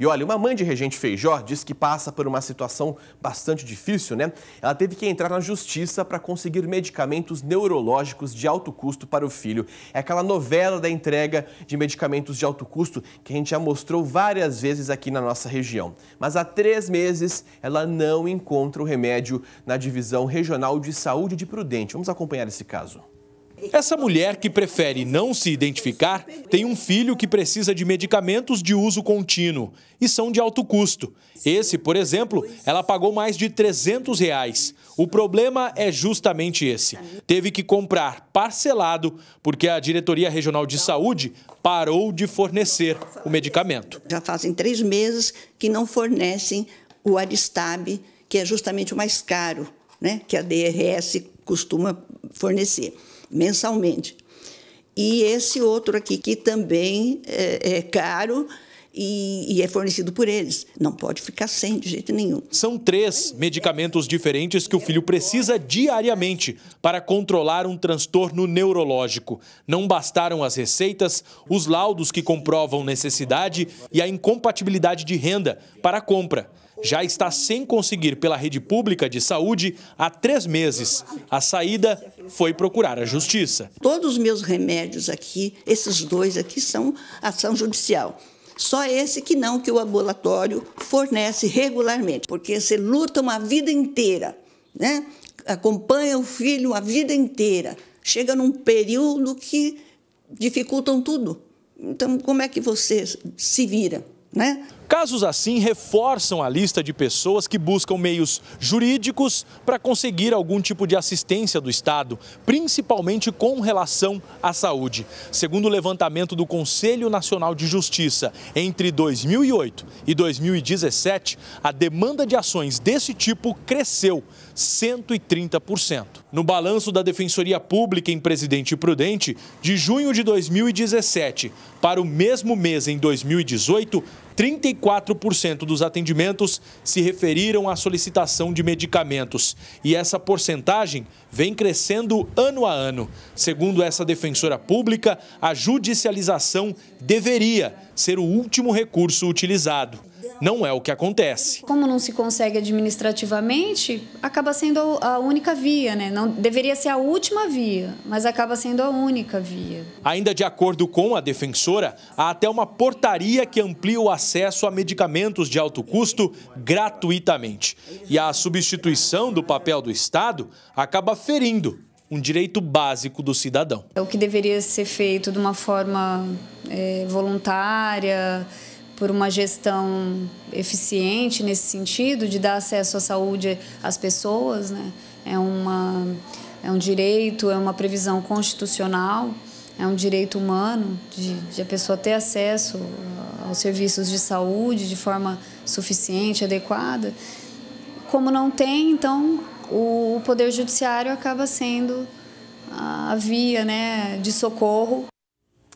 E olha, uma mãe de Regente Feijó diz que passa por uma situação bastante difícil, né? Ela teve que entrar na justiça para conseguir medicamentos neurológicos de alto custo para o filho. É aquela novela da entrega de medicamentos de alto custo que a gente já mostrou várias vezes aqui na nossa região. Mas há três meses ela não encontra o remédio na divisão regional de saúde de Prudente. Vamos acompanhar esse caso. Essa mulher que prefere não se identificar tem um filho que precisa de medicamentos de uso contínuo e são de alto custo. Esse, por exemplo, ela pagou mais de 300 reais. O problema é justamente esse. Teve que comprar parcelado porque a Diretoria Regional de Saúde parou de fornecer o medicamento. Já fazem três meses que não fornecem o Aristab, que é justamente o mais caro, né, que a DRS costuma fornecer mensalmente. E esse outro aqui, que também é, é caro, e, e, é fornecido por eles. Não pode ficar sem de jeito nenhum. São três medicamentos diferentes que o filho precisa diariamente para controlar um transtorno neurológico. Não bastaram as receitas, os laudos que comprovam necessidade e a incompatibilidade de renda para a compra já está sem conseguir pela rede pública de saúde há três meses. A saída foi procurar a justiça. Todos os meus remédios aqui, esses dois aqui, são ação judicial. Só esse que não que o ambulatório fornece regularmente, porque você luta uma vida inteira, né? Acompanha o filho a vida inteira. Chega num período que dificultam tudo. Então, como é que você se vira, né? Casos assim reforçam a lista de pessoas que buscam meios jurídicos para conseguir algum tipo de assistência do Estado, principalmente com relação à saúde. Segundo o levantamento do Conselho Nacional de Justiça, entre 2008 e 2017, a demanda de ações desse tipo cresceu 130%. No balanço da Defensoria Pública em Presidente Prudente, de junho de 2017 para o mesmo mês em 2018, 34% dos atendimentos se referiram à solicitação de medicamentos e essa porcentagem vem crescendo ano a ano. Segundo essa defensora pública, a judicialização deveria ser o último recurso utilizado. Não é o que acontece. Como não se consegue administrativamente, acaba sendo a única via, né? Não deveria ser a última via, mas acaba sendo a única via. Ainda de acordo com a defensora, há até uma portaria que amplia o acesso a medicamentos de alto custo gratuitamente. E a substituição do papel do Estado acaba ferindo um direito básico do cidadão. É O que deveria ser feito de uma forma é, voluntária, por uma gestão eficiente nesse sentido, de dar acesso à saúde às pessoas, né? é, uma, é um direito, é uma previsão constitucional, é um direito humano de, de a pessoa ter acesso aos serviços de saúde de forma suficiente, adequada. Como não tem, então o, o poder judiciário acaba sendo a via né, de socorro.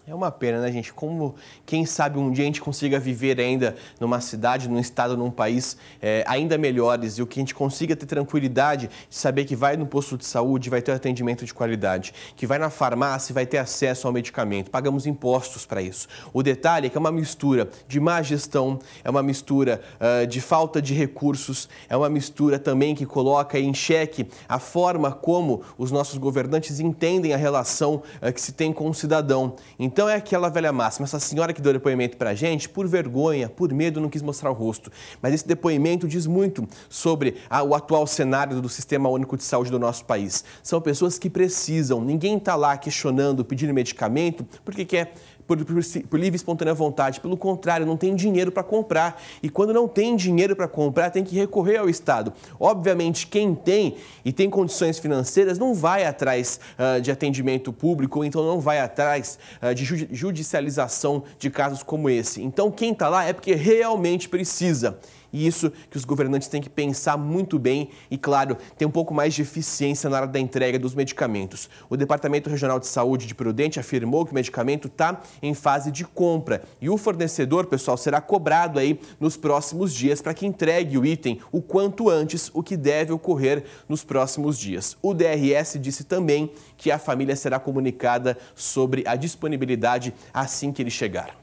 É uma pena, né, gente? Como, quem sabe um dia a gente consiga viver ainda numa cidade, num estado, num país é, ainda melhores e o que a gente consiga ter tranquilidade de saber que vai no posto de saúde, vai ter atendimento de qualidade, que vai na farmácia, vai ter acesso ao medicamento. Pagamos impostos para isso. O detalhe é que é uma mistura de má gestão, é uma mistura uh, de falta de recursos, é uma mistura também que coloca em xeque a forma como os nossos governantes entendem a relação uh, que se tem com o cidadão. Então é aquela velha máxima, essa senhora que deu depoimento para a gente, por vergonha, por medo, não quis mostrar o rosto. Mas esse depoimento diz muito sobre a, o atual cenário do sistema único de saúde do nosso país. São pessoas que precisam, ninguém está lá questionando, pedindo medicamento, porque quer por, por, por livre e espontânea vontade. Pelo contrário, não tem dinheiro para comprar. E quando não tem dinheiro para comprar, tem que recorrer ao Estado. Obviamente, quem tem e tem condições financeiras não vai atrás uh, de atendimento público, ou então não vai atrás uh, de judicialização de casos como esse. Então, quem está lá é porque realmente precisa. E isso que os governantes têm que pensar muito bem e, claro, ter um pouco mais de eficiência na hora da entrega dos medicamentos. O Departamento Regional de Saúde de Prudente afirmou que o medicamento está em fase de compra e o fornecedor, pessoal, será cobrado aí nos próximos dias para que entregue o item o quanto antes, o que deve ocorrer nos próximos dias. O DRS disse também que a família será comunicada sobre a disponibilidade assim que ele chegar.